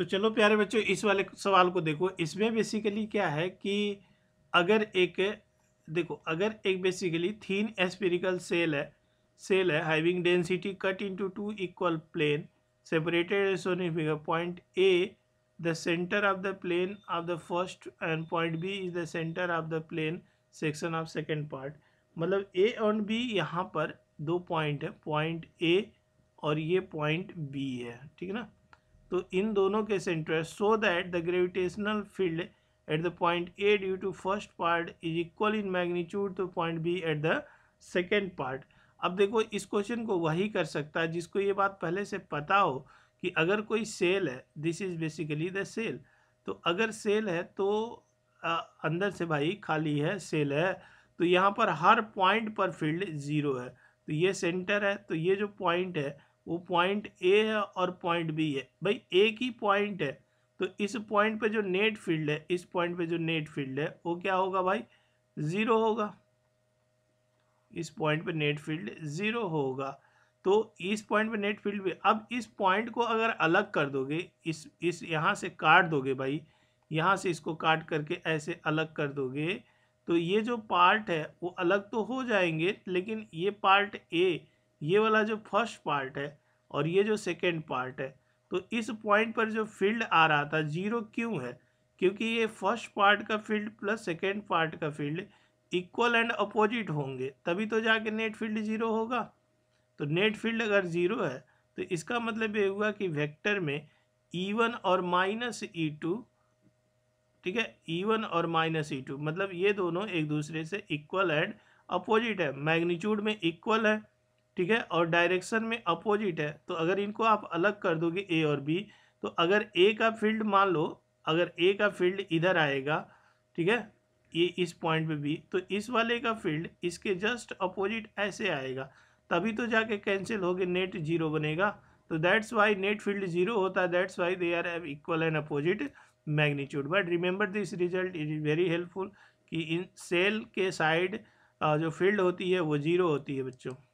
तो चलो प्यारे बच्चों इस वाले सवाल को देखो इसमें बेसिकली क्या है कि अगर एक देखो अगर एक बेसिकली थीन एस्पेरिकल सेल है सेल है having density cut into two equal plane separated point A the center of the plane of the first and point B is the center of the plane section of second part मतलब A and B यहाँ पर दो point है point A और ये point B है ठीक है ना तो इन दोनों के center so that the gravitational field at the point A due to first part is equal in magnitude to point B at the second part अब देखो इस क्वेश्चन को वही कर सकता है जिसको ये बात पहले से पता हो कि अगर कोई सेल है this is basically the shell तो अगर सेल है तो आ, अंदर से भाई खाली है सेल है तो यहाँ पर हर पॉइंट पर फील्ड ज़ीरो है तो ये सेंटर है तो ये जो पॉइंट है वो पॉइंट ए है और पॉइंट बी है भाई एक ही पॉइंट है तो इस पॉइंट पे जो नेट फील्ड है इस पॉइंट पे जो नेट फील्ड है वो क्या होगा भाई ज़ीरो होगा इस पॉइंट पे नेट फील्ड ज़ीरो होगा तो इस पॉइंट पे नेट फील्ड भी अब इस पॉइंट को अगर अलग कर दोगे इस इस यहाँ से काट दोगे भाई यहाँ से इसको काट करके ऐसे अलग कर दोगे तो ये जो पार्ट है वो अलग तो हो जाएंगे लेकिन ये पार्ट ए ये वाला जो फर्स्ट पार्ट है और ये जो सेकेंड पार्ट है तो इस पॉइंट पर जो फील्ड आ रहा था जीरो क्यों है क्योंकि ये फर्स्ट पार्ट का फील्ड प्लस सेकेंड पार्ट का फील्ड इक्वल एंड अपोजिट होंगे तभी तो जाके नेट फील्ड जीरो होगा तो नेट फील्ड अगर जीरो है तो इसका मतलब ये हुआ कि वेक्टर में ई e वन और माइनस ई टू ठीक है ई e वन और माइनस ई टू मतलब ये दोनों एक दूसरे से इक्वल एंड अपोजिट है मैग्नीट्यूड में इक्वल है ठीक है और डायरेक्शन में अपोजिट है तो अगर इनको आप अलग कर दोगे ए और बी तो अगर ए का फील्ड मान लो अगर ए का फील्ड इधर आएगा ठीक है ये इस पॉइंट पे भी तो इस वाले का फील्ड इसके जस्ट अपोजिट ऐसे आएगा तभी तो जाके कैंसिल गए नेट जीरो बनेगा तो that's why net field zero होता है that's why they are of equal and opposite magnitude but remember this result is very helpful कि इन सेल के साइड जो फील्ड होती है वो जीरो होती है बच्चों